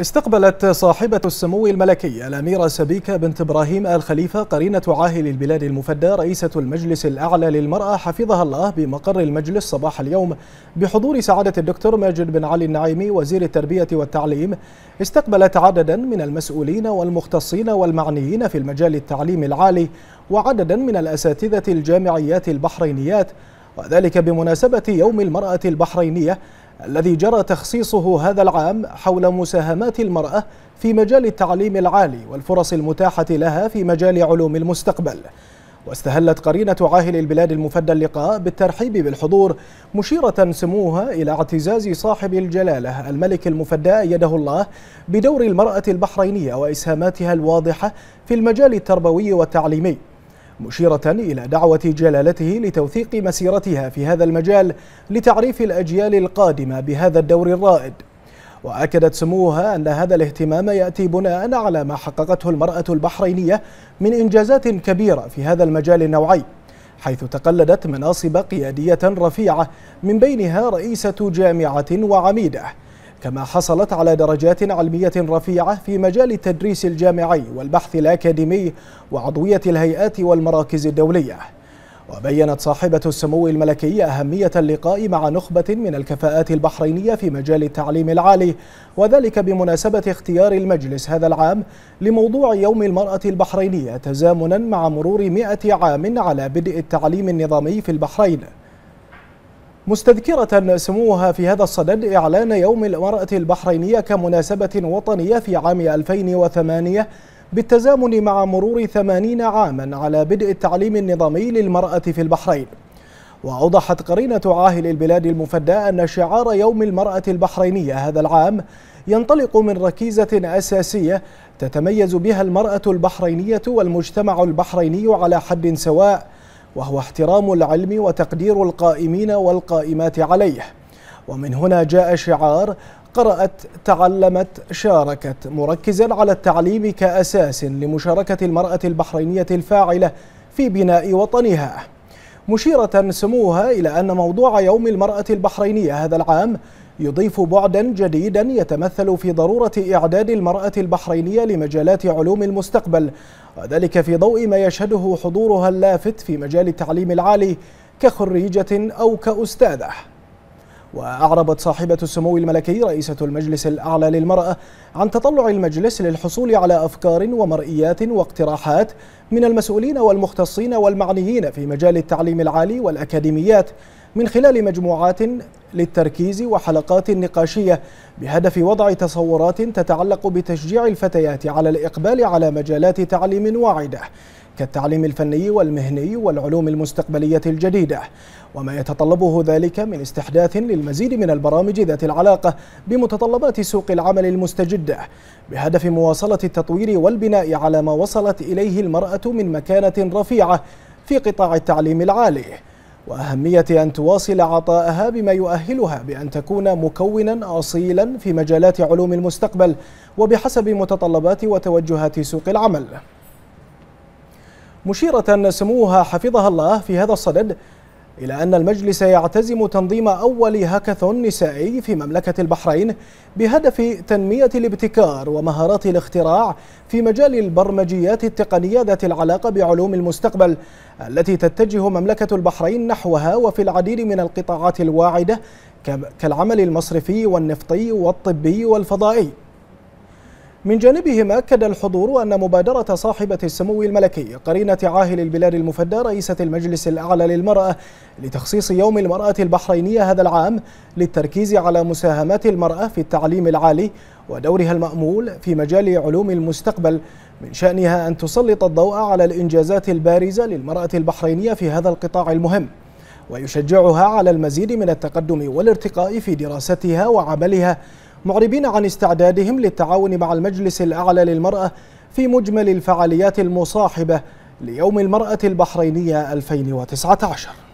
استقبلت صاحبة السمو الملكي الأميرة سبيكة بنت إبراهيم آل خليفة قرينة عاهل البلاد المفدى رئيسة المجلس الأعلى للمرأة حفظها الله بمقر المجلس صباح اليوم بحضور سعادة الدكتور ماجد بن علي النعيمي وزير التربية والتعليم استقبلت عددا من المسؤولين والمختصين والمعنيين في المجال التعليم العالي وعددا من الأساتذة الجامعيات البحرينيات وذلك بمناسبة يوم المرأة البحرينية الذي جرى تخصيصه هذا العام حول مساهمات المرأة في مجال التعليم العالي والفرص المتاحة لها في مجال علوم المستقبل واستهلت قرينة عاهل البلاد المفدى اللقاء بالترحيب بالحضور مشيرة سموها إلى اعتزاز صاحب الجلالة الملك المفدى يده الله بدور المرأة البحرينية وإسهاماتها الواضحة في المجال التربوي والتعليمي مشيرة إلى دعوة جلالته لتوثيق مسيرتها في هذا المجال لتعريف الأجيال القادمة بهذا الدور الرائد وأكدت سموها أن هذا الاهتمام يأتي بناء على ما حققته المرأة البحرينية من إنجازات كبيرة في هذا المجال النوعي حيث تقلدت مناصب قيادية رفيعة من بينها رئيسة جامعة وعميده كما حصلت على درجات علمية رفيعة في مجال التدريس الجامعي والبحث الأكاديمي وعضوية الهيئات والمراكز الدولية وبينت صاحبة السمو الملكي أهمية اللقاء مع نخبة من الكفاءات البحرينية في مجال التعليم العالي وذلك بمناسبة اختيار المجلس هذا العام لموضوع يوم المرأة البحرينية تزامنا مع مرور مئة عام على بدء التعليم النظامي في البحرين مستذكرة سموها في هذا الصدد إعلان يوم المرأة البحرينية كمناسبة وطنية في عام 2008 بالتزامن مع مرور 80 عاما على بدء التعليم النظامي للمرأة في البحرين وأوضحت قرينة عاهل البلاد المفدى أن شعار يوم المرأة البحرينية هذا العام ينطلق من ركيزة أساسية تتميز بها المرأة البحرينية والمجتمع البحريني على حد سواء وهو احترام العلم وتقدير القائمين والقائمات عليه ومن هنا جاء شعار قرأت تعلمت شاركت مركزا على التعليم كأساس لمشاركة المرأة البحرينية الفاعلة في بناء وطنها مشيرة سموها إلى أن موضوع يوم المرأة البحرينية هذا العام يضيف بعدا جديدا يتمثل في ضرورة إعداد المرأة البحرينية لمجالات علوم المستقبل وذلك في ضوء ما يشهده حضورها اللافت في مجال التعليم العالي كخريجة أو كأستاذة وأعربت صاحبة السمو الملكي رئيسة المجلس الأعلى للمرأة عن تطلع المجلس للحصول على أفكار ومرئيات واقتراحات من المسؤولين والمختصين والمعنيين في مجال التعليم العالي والأكاديميات من خلال مجموعات للتركيز وحلقات نقاشية بهدف وضع تصورات تتعلق بتشجيع الفتيات على الإقبال على مجالات تعليم واعدة كالتعليم الفني والمهني والعلوم المستقبلية الجديدة وما يتطلبه ذلك من استحداث للمزيد من البرامج ذات العلاقة بمتطلبات سوق العمل المستجدة بهدف مواصلة التطوير والبناء على ما وصلت إليه المرأة من مكانة رفيعة في قطاع التعليم العالي وأهمية أن تواصل عطاءها بما يؤهلها بأن تكون مكونا أصيلا في مجالات علوم المستقبل وبحسب متطلبات وتوجهات سوق العمل مشيرة سموها حفظها الله في هذا الصدد إلى أن المجلس يعتزم تنظيم أول هاكاثون نسائي في مملكة البحرين بهدف تنمية الابتكار ومهارات الاختراع في مجال البرمجيات التقنية ذات العلاقة بعلوم المستقبل التي تتجه مملكة البحرين نحوها وفي العديد من القطاعات الواعدة كالعمل المصرفي والنفطي والطبي والفضائي من جانبهم أكد الحضور أن مبادرة صاحبة السمو الملكي قرينة عاهل البلاد المفدى رئيسة المجلس الأعلى للمرأة لتخصيص يوم المرأة البحرينية هذا العام للتركيز على مساهمات المرأة في التعليم العالي ودورها المأمول في مجال علوم المستقبل من شأنها أن تسلط الضوء على الإنجازات البارزة للمرأة البحرينية في هذا القطاع المهم ويشجعها على المزيد من التقدم والارتقاء في دراستها وعملها معربين عن استعدادهم للتعاون مع المجلس الأعلى للمرأة في مجمل الفعاليات المصاحبة ليوم المرأة البحرينية 2019